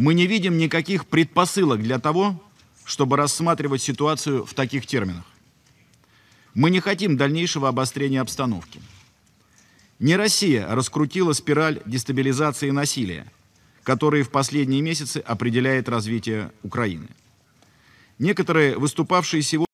мы не видим никаких предпосылок для того, чтобы рассматривать ситуацию в таких терминах. Мы не хотим дальнейшего обострения обстановки. Не Россия раскрутила спираль дестабилизации и насилия, которые в последние месяцы определяет развитие Украины. Некоторые выступавшие сегодня